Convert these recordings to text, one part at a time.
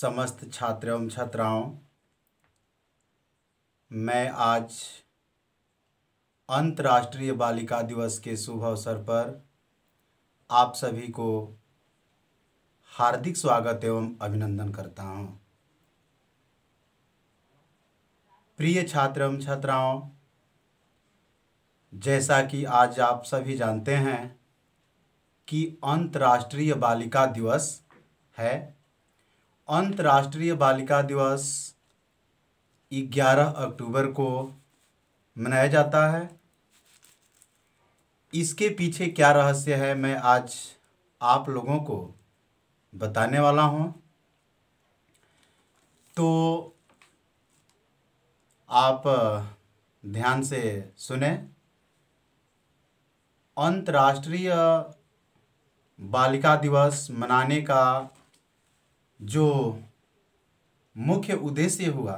समस्त छात्र एवं छात्राओं मैं आज अंतर्राष्ट्रीय बालिका दिवस के शुभ अवसर पर आप सभी को हार्दिक स्वागत एवं अभिनंदन करता हूँ प्रिय छात्र एवं छात्राओं जैसा कि आज आप सभी जानते हैं कि अंतर्राष्ट्रीय बालिका दिवस है अंतर्राष्ट्रीय बालिका दिवस 11 अक्टूबर को मनाया जाता है इसके पीछे क्या रहस्य है मैं आज आप लोगों को बताने वाला हूँ तो आप ध्यान से सुने अंतर्राष्ट्रीय बालिका दिवस मनाने का जो मुख्य उद्देश्य हुआ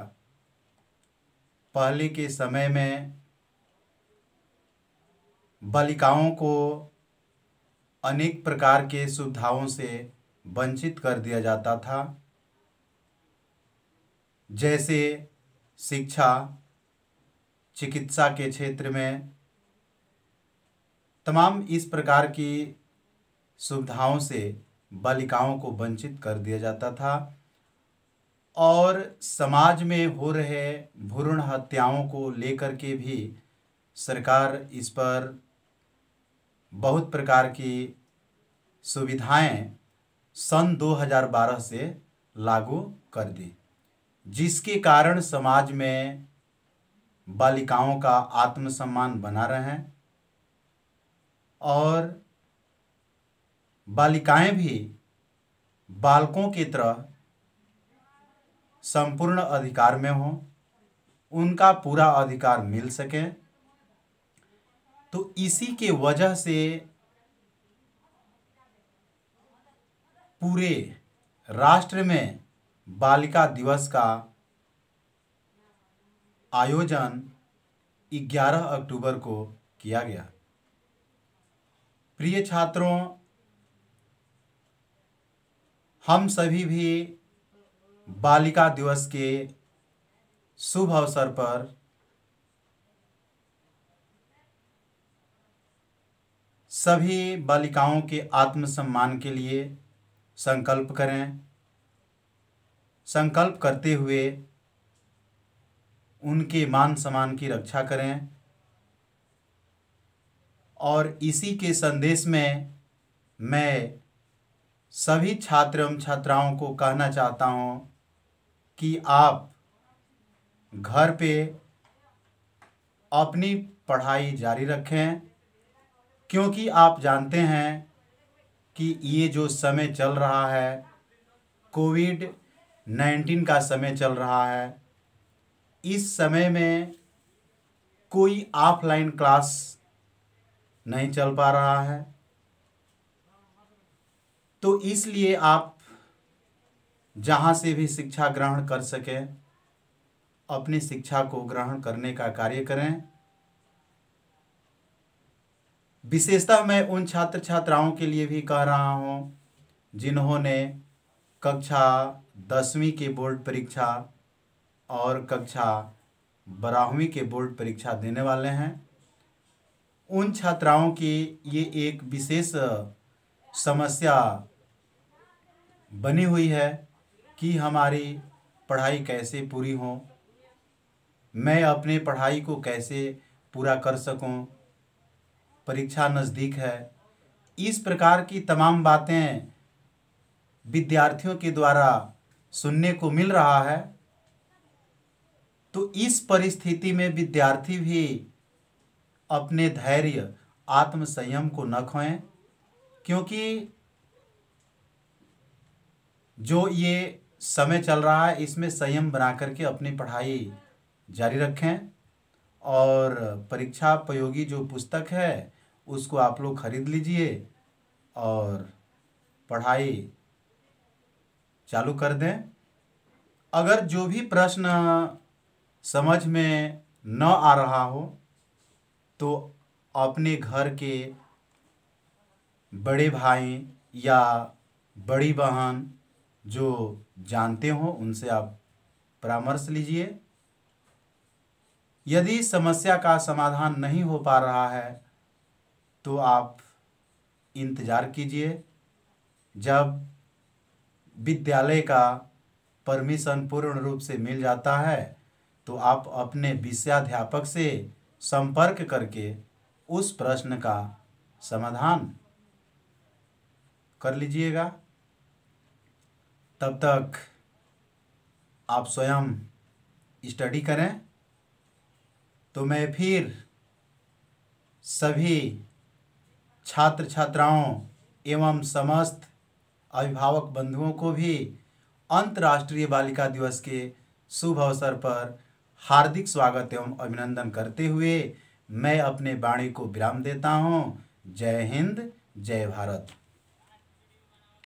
पहले के समय में बालिकाओं को अनेक प्रकार के सुविधाओं से वंचित कर दिया जाता था जैसे शिक्षा चिकित्सा के क्षेत्र में तमाम इस प्रकार की सुविधाओं से बालिकाओं को वंचित कर दिया जाता था और समाज में हो रहे भ्रूण हत्याओं को लेकर के भी सरकार इस पर बहुत प्रकार की सुविधाएं सन 2012 से लागू कर दी जिसके कारण समाज में बालिकाओं का आत्मसम्मान बना रहे हैं और बालिकाएं भी बालकों की तरह संपूर्ण अधिकार में हों उनका पूरा अधिकार मिल सके तो इसी के वजह से पूरे राष्ट्र में बालिका दिवस का आयोजन 11 अक्टूबर को किया गया प्रिय छात्रों हम सभी भी बालिका दिवस के शुभ अवसर पर सभी बालिकाओं के आत्मसम्मान के लिए संकल्प करें संकल्प करते हुए उनके मान सम्मान की रक्षा करें और इसी के संदेश में मैं सभी छात्र एवं छात्राओं को कहना चाहता हूँ कि आप घर पे अपनी पढ़ाई जारी रखें क्योंकि आप जानते हैं कि ये जो समय चल रहा है कोविड नाइन्टीन का समय चल रहा है इस समय में कोई ऑफलाइन क्लास नहीं चल पा रहा है तो इसलिए आप जहाँ से भी शिक्षा ग्रहण कर सकें अपनी शिक्षा को ग्रहण करने का कार्य करें विशेषतः मैं उन छात्र छात्राओं के लिए भी कह रहा हूँ जिन्होंने कक्षा दसवीं के बोर्ड परीक्षा और कक्षा बारहवीं के बोर्ड परीक्षा देने वाले हैं उन छात्राओं की ये एक विशेष समस्या बनी हुई है कि हमारी पढ़ाई कैसे पूरी हो मैं अपने पढ़ाई को कैसे पूरा कर सकूं, परीक्षा नज़दीक है इस प्रकार की तमाम बातें विद्यार्थियों के द्वारा सुनने को मिल रहा है तो इस परिस्थिति में विद्यार्थी भी अपने धैर्य आत्मसंयम को न खोएं क्योंकि जो ये समय चल रहा है इसमें संयम बना करके अपनी पढ़ाई जारी रखें और परीक्षा उपयोगी जो पुस्तक है उसको आप लोग खरीद लीजिए और पढ़ाई चालू कर दें अगर जो भी प्रश्न समझ में न आ रहा हो तो अपने घर के बड़े भाई या बड़ी बहन जो जानते हों उनसे आप परामर्श लीजिए यदि समस्या का समाधान नहीं हो पा रहा है तो आप इंतज़ार कीजिए जब विद्यालय का परमिशन पूर्ण रूप से मिल जाता है तो आप अपने विषयाध्यापक से संपर्क करके उस प्रश्न का समाधान कर लीजिएगा तब तक आप स्वयं स्टडी करें तो मैं फिर सभी छात्र छात्राओं एवं समस्त अभिभावक बंधुओं को भी अंतर्राष्ट्रीय बालिका दिवस के शुभ अवसर पर हार्दिक स्वागत एवं अभिनंदन करते हुए मैं अपने वाणी को विराम देता हूँ जय हिंद जय भारत